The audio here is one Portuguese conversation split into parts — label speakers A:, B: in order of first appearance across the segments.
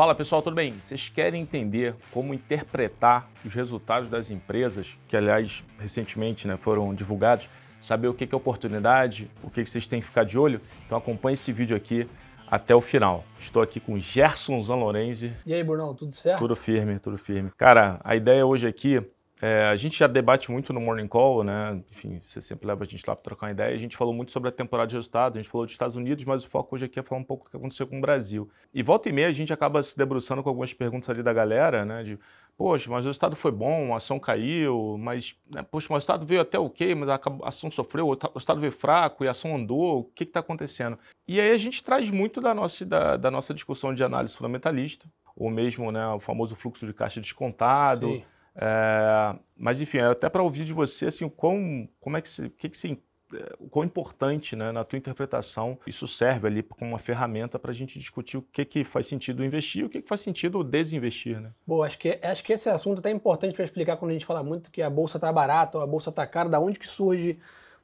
A: Fala pessoal, tudo bem? Vocês querem entender como interpretar os resultados das empresas, que aliás recentemente né, foram divulgados, saber o que é oportunidade, o que vocês têm que ficar de olho? Então acompanhe esse vídeo aqui até o final. Estou aqui com Gerson Zanlorenzi.
B: E aí, Brunão, tudo certo? Tudo
A: firme, tudo firme. Cara, a ideia hoje aqui é, a gente já debate muito no Morning Call, né? Enfim, você sempre leva a gente lá para trocar uma ideia. A gente falou muito sobre a temporada de resultado, a gente falou dos Estados Unidos, mas o foco hoje aqui é falar um pouco do que aconteceu com o Brasil. E volta e meia a gente acaba se debruçando com algumas perguntas ali da galera, né? De, poxa, mas o resultado foi bom, a ação caiu, mas, né? poxa, mas o resultado veio até ok, mas a ação sofreu, o resultado veio fraco e a ação andou, o que está acontecendo? E aí a gente traz muito da nossa, da, da nossa discussão de análise fundamentalista, ou mesmo né, o famoso fluxo de caixa descontado. Sim é, mas enfim, até para ouvir de você assim, quão, como é que se, que que se, é, o quão importante, né, na tua interpretação, isso serve ali como uma ferramenta para a gente discutir o que que faz sentido investir, e o que que faz sentido desinvestir, né?
B: Bom, acho que acho que esse assunto é até importante para explicar quando a gente fala muito que a bolsa está barata ou a bolsa está cara, da onde que surge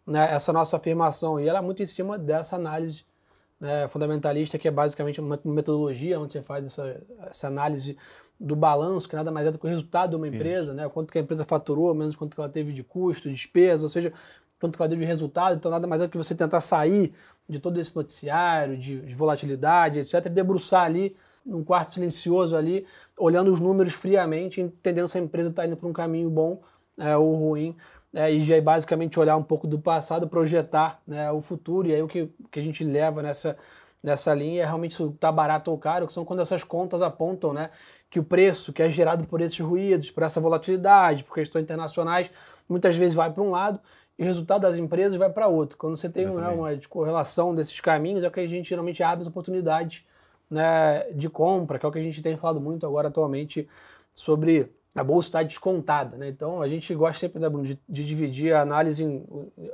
B: né, essa nossa afirmação e ela é muito em cima dessa análise né, fundamentalista que é basicamente uma metodologia onde você faz essa, essa análise do balanço, que nada mais é do que o resultado de uma empresa, Isso. né? Quanto que a empresa faturou, menos quanto que ela teve de custo, despesa, ou seja, quanto que ela teve de resultado. Então, nada mais é do que você tentar sair de todo esse noticiário, de, de volatilidade, etc., e debruçar ali num quarto silencioso ali, olhando os números friamente, entendendo se a empresa está indo para um caminho bom é, ou ruim. É, e já é basicamente olhar um pouco do passado, projetar né, o futuro, e aí o que, que a gente leva nessa nessa linha, é realmente isso está barato ou caro, que são quando essas contas apontam né, que o preço que é gerado por esses ruídos, por essa volatilidade, por questões internacionais, muitas vezes vai para um lado e o resultado das empresas vai para outro. Quando você tem né, uma correlação desses caminhos, é o que a gente geralmente abre as oportunidades né, de compra, que é o que a gente tem falado muito agora atualmente sobre a bolsa está descontada, né? Então a gente gosta sempre né, de, de dividir a análise em,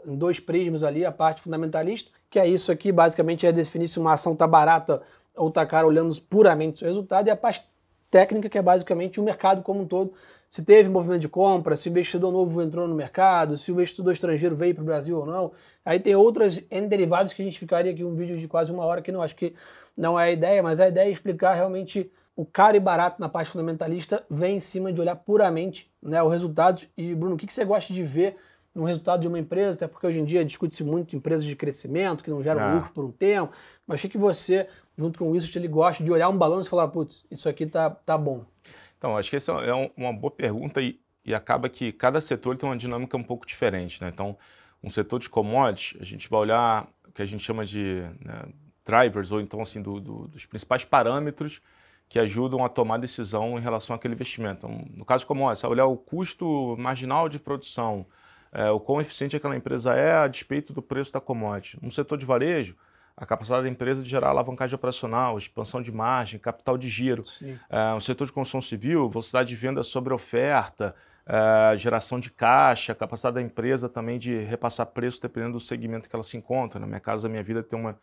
B: em, dois prismas ali, a parte fundamentalista que é isso aqui, basicamente é definir se uma ação está barata ou está cara olhando puramente seu resultado, e a parte técnica, que é basicamente o mercado como um todo, se teve movimento de compra, se o investidor novo entrou no mercado, se o investidor estrangeiro veio para o Brasil ou não. Aí tem outras N que a gente ficaria aqui um vídeo de quase uma hora, que não acho que não é a ideia, mas a ideia é explicar realmente o caro e barato na parte fundamentalista vem em cima de olhar puramente né, os resultados. E, Bruno, o que, que você gosta de ver no resultado de uma empresa, até porque hoje em dia discute-se muito empresas de crescimento, que não geram ah. lucro por um tempo. Mas o que você, junto com o Wissert, ele gosta de olhar um balanço e falar, putz, isso aqui tá, tá bom?
A: Então, acho que essa é, é uma boa pergunta e, e acaba que cada setor tem uma dinâmica um pouco diferente. Né? Então, um setor de commodities, a gente vai olhar o que a gente chama de né, drivers, ou então assim, do, do, dos principais parâmetros que ajudam a tomar decisão em relação àquele investimento. Então, no caso de commodities, olhar o custo marginal de produção, é, o quão eficiente aquela empresa é a despeito do preço da commodity. No setor de varejo, a capacidade da empresa de gerar alavancagem operacional, expansão de margem, capital de giro. É, o setor de construção civil, velocidade de venda sobre oferta, é, geração de caixa, capacidade da empresa também de repassar preço dependendo do segmento que ela se encontra. Na minha casa, a minha vida tem uma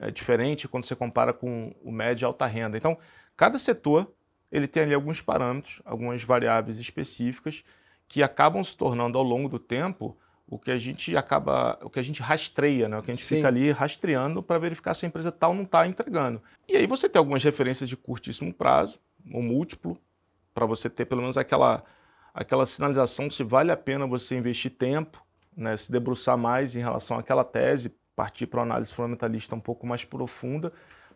A: é diferente quando você compara com o médio e alta renda. Então, cada setor ele tem ali alguns parâmetros, algumas variáveis específicas que acabam se tornando ao longo do tempo o que a gente acaba, o que a gente rastreia, né? O que a gente Sim. fica ali rastreando para verificar se a empresa tal tá não está entregando. E aí você tem algumas referências de curtíssimo prazo, ou múltiplo, para você ter pelo menos aquela, aquela sinalização se vale a pena você investir tempo, né? Se debruçar mais em relação àquela tese, partir para uma análise fundamentalista um pouco mais profunda,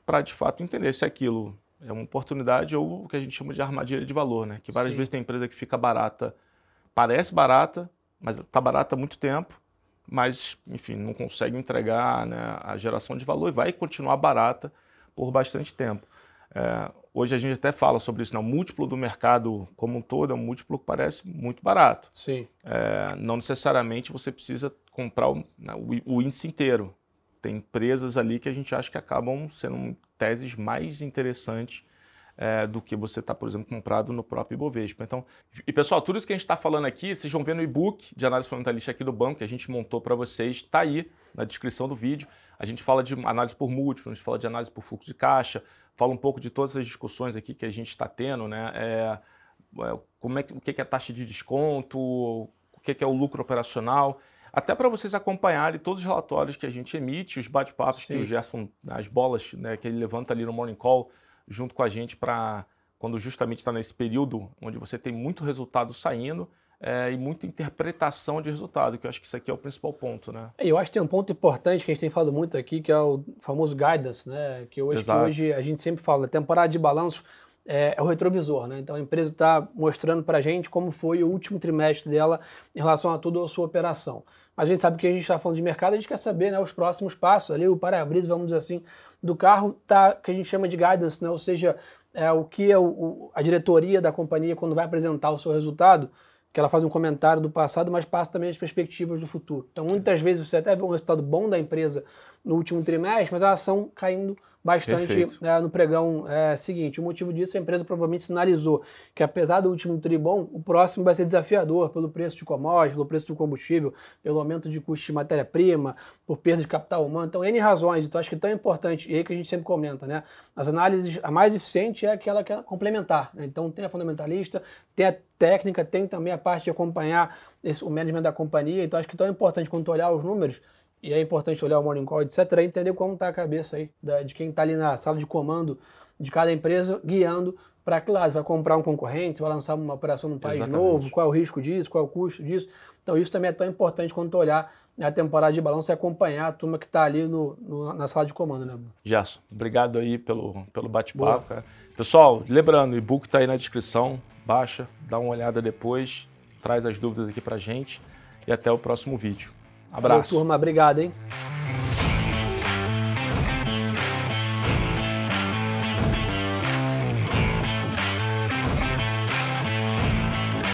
A: para de fato entender se aquilo é uma oportunidade ou o que a gente chama de armadilha de valor, né? Que várias Sim. vezes tem empresa que fica barata parece barata, mas está barata há muito tempo, mas, enfim, não consegue entregar né, a geração de valor e vai continuar barata por bastante tempo. É, hoje a gente até fala sobre isso, não, né, o múltiplo do mercado como um todo é um múltiplo que parece muito barato. Sim. É, não necessariamente você precisa comprar o, né, o, índice inteiro. Tem empresas ali que a gente acha que acabam sendo teses mais interessantes é, do que você está, por exemplo, comprado no próprio Ibovespa. Então, e pessoal, tudo isso que a gente está falando aqui, vocês vão ver no e-book de análise fundamentalista aqui do banco que a gente montou para vocês, está aí na descrição do vídeo. A gente fala de análise por múltiplos, a gente fala de análise por fluxo de caixa, fala um pouco de todas as discussões aqui que a gente está tendo, né? É, é, como é que, o que é a taxa de desconto, o que é o lucro operacional até para vocês acompanharem todos os relatórios que a gente emite, os bate-papos que o Gerson, as bolas né, que ele levanta ali no Morning Call, junto com a gente para quando justamente está nesse período onde você tem muito resultado saindo é, e muita interpretação de resultado, que eu acho que isso aqui é o principal ponto, né?
B: Eu acho que tem um ponto importante que a gente tem falado muito aqui, que é o famoso guidance, né? Que hoje, que hoje a gente sempre fala, temporada de balanço, é, é o retrovisor, né? Então a empresa está mostrando para a gente como foi o último trimestre dela em relação a toda a sua operação. Mas a gente sabe que a gente está falando de mercado, a gente quer saber né, os próximos passos ali, o para-brisa, vamos dizer assim, do carro, tá, que a gente chama de guidance, né? Ou seja, é o que é o, o, a diretoria da companhia, quando vai apresentar o seu resultado, que ela faz um comentário do passado, mas passa também as perspectivas do futuro. Então, muitas vezes você até vê um resultado bom da empresa no último trimestre, mas a ação caindo bastante é, no pregão é, seguinte. O motivo disso, a empresa provavelmente sinalizou que, apesar do último tri bom, o próximo vai ser desafiador pelo preço de commodities, pelo preço do combustível, pelo aumento de custo de matéria-prima, por perda de capital humano. Então, N razões. Então, acho que é tão importante, e aí que a gente sempre comenta, né? As análises, a mais eficiente é aquela que é complementar. Né? Então, tem a fundamentalista, tem a técnica, tem também a parte de acompanhar esse, o management da companhia. Então, acho que é tão importante quando olhar os números e é importante olhar o morning call, etc., e é entender como está a cabeça aí da, de quem está ali na sala de comando de cada empresa, guiando para que lado vai comprar um concorrente, vai lançar uma operação num país Exatamente. novo, qual é o risco disso, qual é o custo disso. Então isso também é tão importante quando olhar a temporada de balanço e acompanhar a turma que está ali no, no, na sala de comando, né,
A: Gerson, obrigado aí pelo, pelo bate-papo, cara. Pessoal, lembrando, o e-book está aí na descrição, baixa, dá uma olhada depois, traz as dúvidas aqui para gente e até o próximo vídeo. Abraço.
B: Boa, turma, obrigado, hein?